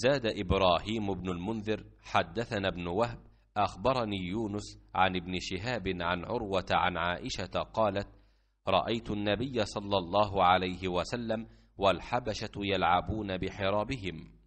زاد إبراهيم بن المنذر حدثنا ابن وهب أخبرني يونس عن ابن شهاب عن عروة عن عائشة قالت رأيت النبي صلى الله عليه وسلم والحبشة يلعبون بحرابهم